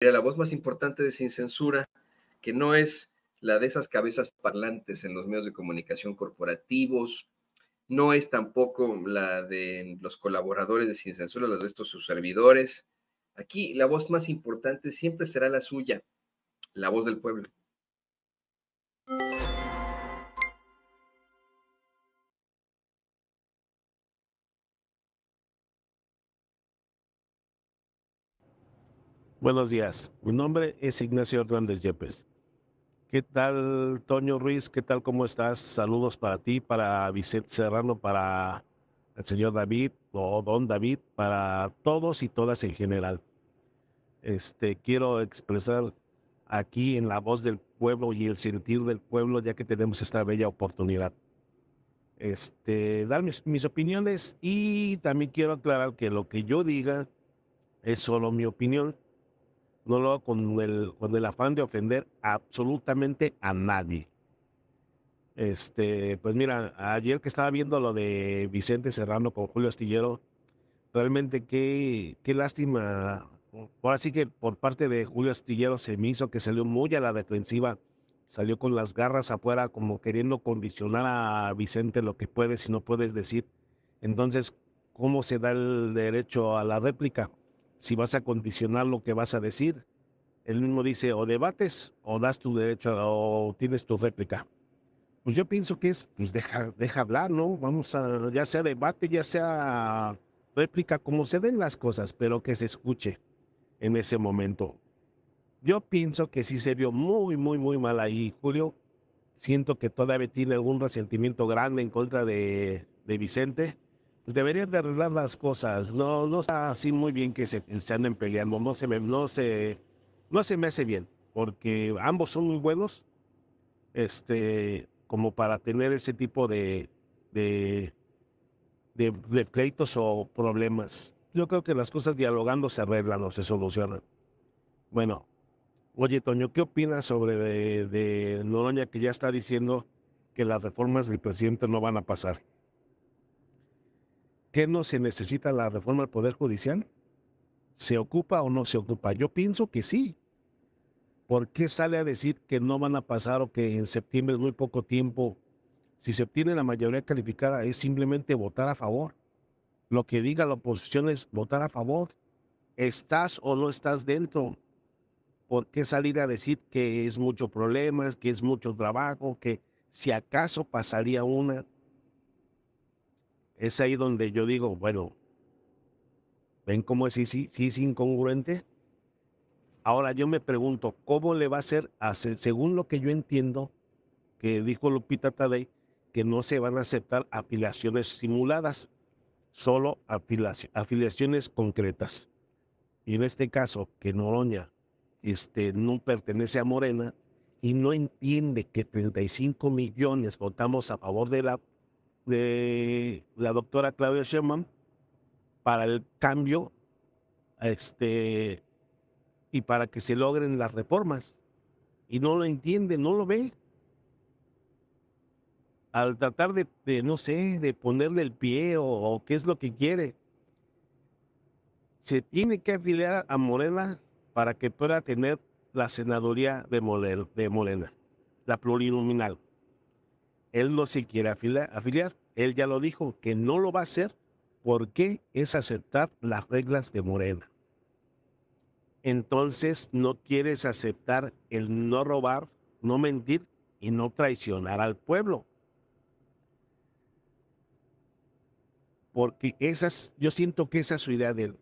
la voz más importante de Sin Censura, que no es la de esas cabezas parlantes en los medios de comunicación corporativos, no es tampoco la de los colaboradores de Sin Censura, los de estos sus servidores. Aquí la voz más importante siempre será la suya, la voz del pueblo. Buenos días, mi nombre es Ignacio Hernández Yepes. ¿Qué tal, Toño Ruiz? ¿Qué tal? ¿Cómo estás? Saludos para ti, para Vicente Serrano, para el señor David o don David, para todos y todas en general. Este, quiero expresar aquí en la voz del pueblo y el sentir del pueblo, ya que tenemos esta bella oportunidad. Este, dar mis opiniones y también quiero aclarar que lo que yo diga es solo mi opinión no lo hago con el, con el afán de ofender absolutamente a nadie. Este, pues mira, ayer que estaba viendo lo de Vicente Serrano con Julio Astillero, realmente qué, qué lástima. Ahora sí que por parte de Julio Astillero se me hizo que salió muy a la defensiva, salió con las garras afuera, como queriendo condicionar a Vicente lo que puedes y no puedes decir. Entonces, ¿cómo se da el derecho a la réplica? si vas a condicionar lo que vas a decir. Él mismo dice, o debates o das tu derecho o tienes tu réplica. Pues yo pienso que es, pues deja, deja hablar, ¿no? Vamos a, ya sea debate, ya sea réplica, como se den las cosas, pero que se escuche en ese momento. Yo pienso que sí se vio muy, muy, muy mal ahí, Julio. Siento que todavía tiene algún resentimiento grande en contra de, de Vicente deberían de arreglar las cosas. No, no está así muy bien que se, anden peleando. No se, me, no, se, no se me hace bien, porque ambos son muy buenos este, como para tener ese tipo de, de, de, pleitos o problemas. Yo creo que las cosas dialogando se arreglan o se solucionan. Bueno, oye Toño, ¿qué opinas sobre de, que ya está diciendo que las reformas del presidente no van a pasar? qué no se necesita la reforma del Poder Judicial? ¿Se ocupa o no se ocupa? Yo pienso que sí. ¿Por qué sale a decir que no van a pasar o que en septiembre es muy poco tiempo? Si se obtiene la mayoría calificada es simplemente votar a favor. Lo que diga la oposición es votar a favor. ¿Estás o no estás dentro? ¿Por qué salir a decir que es mucho problema, que es mucho trabajo, que si acaso pasaría una es ahí donde yo digo, bueno, ¿ven cómo es, sí, sí, sí es incongruente? Ahora yo me pregunto, ¿cómo le va a ser? según lo que yo entiendo, que dijo Lupita Tadei, que no se van a aceptar afiliaciones simuladas, solo afiliaciones, concretas. Y en este caso, que Noroña este, no pertenece a Morena y no entiende que 35 millones votamos a favor de la de la doctora Claudia Sherman para el cambio este, y para que se logren las reformas. Y no lo entiende, no lo ve. Al tratar de, no sé, de ponerle el pie o, qué es lo que quiere, se tiene que afiliar a Morena para que pueda tener la senaduría de Morena, de Morena la plurinominal. Él no se quiere afiliar. Él ya lo dijo, que no lo va a hacer porque es aceptar las reglas de Morena. Entonces no quieres aceptar el no robar, no mentir y no traicionar al pueblo. Porque esas, yo siento que esa es su idea de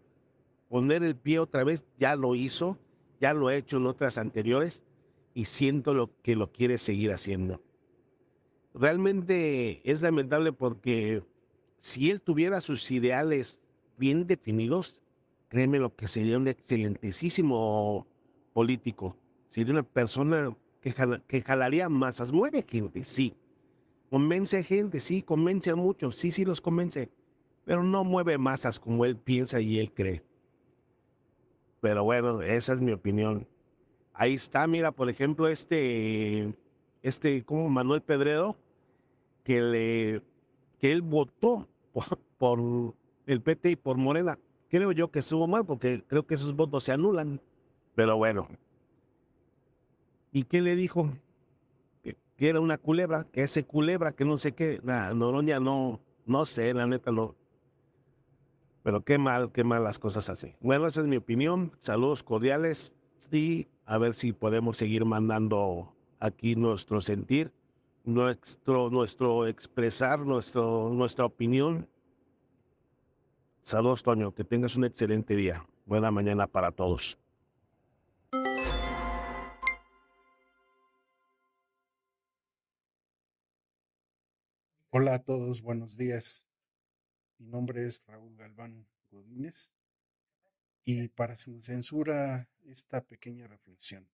poner el pie otra vez, ya lo hizo, ya lo ha hecho en otras anteriores y siento lo que lo quiere seguir haciendo realmente es lamentable porque si él tuviera sus ideales bien definidos, créeme lo que sería un excelentísimo político. Sería una persona que, jalaría masas. Mueve gente, sí. Convence a gente, sí. Convence a muchos, sí, sí los convence. Pero no mueve masas como él piensa y él cree. Pero bueno, esa es mi opinión. Ahí está, mira, por ejemplo, este, este, como Manuel Pedrero, que, le, que él votó por, el PT y por Morena. Creo yo que estuvo mal porque creo que esos votos se anulan. Pero bueno. ¿Y qué le dijo? Que, era una culebra, que ese culebra, que no sé qué. La Noronia no, no sé, la neta no. Pero qué mal, qué mal las cosas así. Bueno, esa es mi opinión. Saludos cordiales y a ver si podemos seguir mandando aquí nuestro sentir nuestro, nuestro expresar, nuestro, nuestra opinión. Saludos, Toño. Que tengas un excelente día. Buena mañana para todos. Hola a todos, buenos días. Mi nombre es Raúl Galván Godínez y para sin censura esta pequeña reflexión.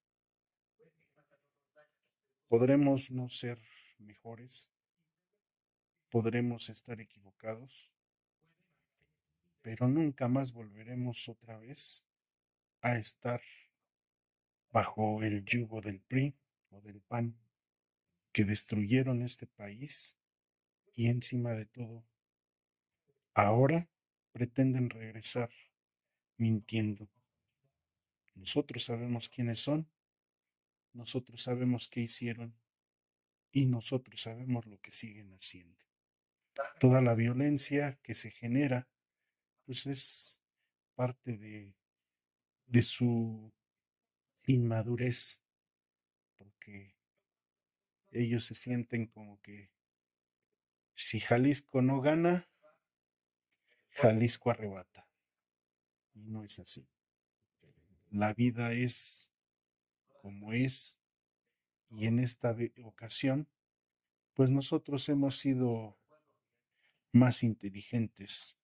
Podremos no ser mejores, podremos estar equivocados, pero nunca más volveremos otra vez a estar bajo el yugo del PRI o del PAN que destruyeron este país y encima de todo, ahora pretenden regresar mintiendo. Nosotros sabemos quiénes son, nosotros sabemos qué hicieron y nosotros sabemos lo que siguen haciendo. Toda la violencia que se genera, pues es parte de, de su inmadurez, porque ellos se sienten como que si Jalisco no gana, Jalisco arrebata. Y no es así. La vida es como es y en esta ocasión, pues nosotros hemos sido más inteligentes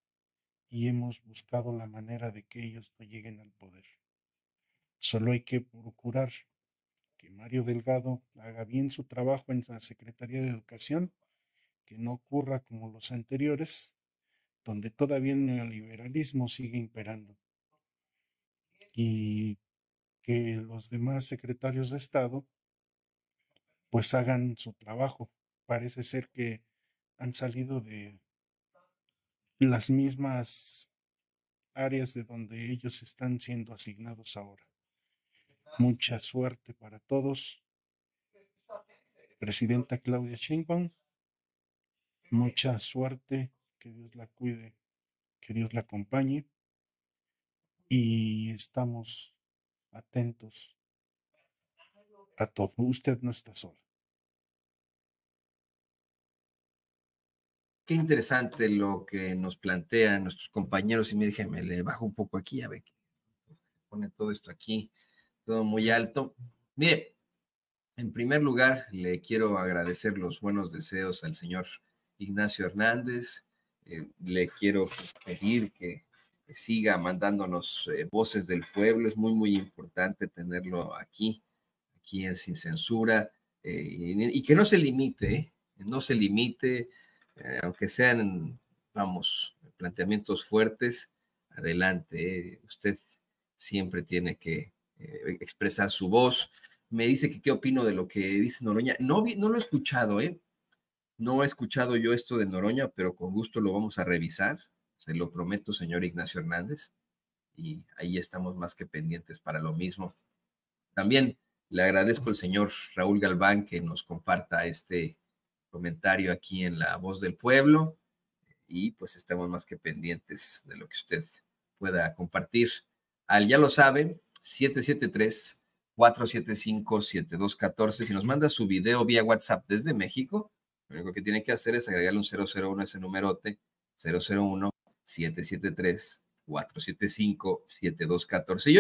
y hemos buscado la manera de que ellos no lleguen al poder. Solo hay que procurar que Mario Delgado haga bien su trabajo en la Secretaría de Educación, que no ocurra como los anteriores, donde todavía el neoliberalismo sigue imperando. Y que los demás secretarios de Estado pues hagan su trabajo. Parece ser que han salido de las mismas áreas de donde ellos están siendo asignados ahora. Mucha suerte para todos. Presidenta Claudia Sheinbaum, mucha suerte, que Dios la cuide, que Dios la acompañe y estamos atentos a todo. Usted no está solo. Qué interesante lo que nos plantean nuestros compañeros. Y me dije, me le bajo un poco aquí, a ver, pone todo esto aquí, todo muy alto. Mire, en primer lugar, le quiero agradecer los buenos deseos al señor Ignacio Hernández. Eh, le quiero pedir que siga mandándonos eh, voces del pueblo. Es muy, muy importante tenerlo aquí quien sin censura eh, y, que no se limite, no se limite, eh, aunque sean, vamos, planteamientos fuertes, adelante, eh, usted siempre tiene que expresar su voz. Me dice que qué opino de lo que dice Noroña. No, no lo he escuchado, ¿eh? No he escuchado yo esto de Noroña, pero con gusto lo vamos a revisar. Se lo prometo, señor Ignacio Hernández. Y ahí estamos más que pendientes para lo mismo. También le agradezco al señor Raúl Galván que nos comparta este comentario aquí en La Voz del Pueblo y pues estamos más que pendientes de lo que usted pueda compartir. Al ya lo sabe, 773-475-7214. Si nos manda su video vía WhatsApp desde México, lo único que tiene que hacer es agregarle un 001 a ese numerote, 001-773-475-7214.